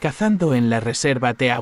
cazando en la reserva de